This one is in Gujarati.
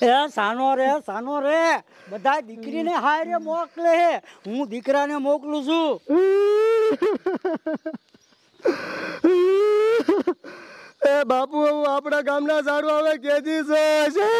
એ સાનો રે સાનો રે બધા દીકરીને હારે મોકલે હે હું દીકરાને મોકલું છું એ બાપુ આપણા ગામના સારું આવે કેજી છે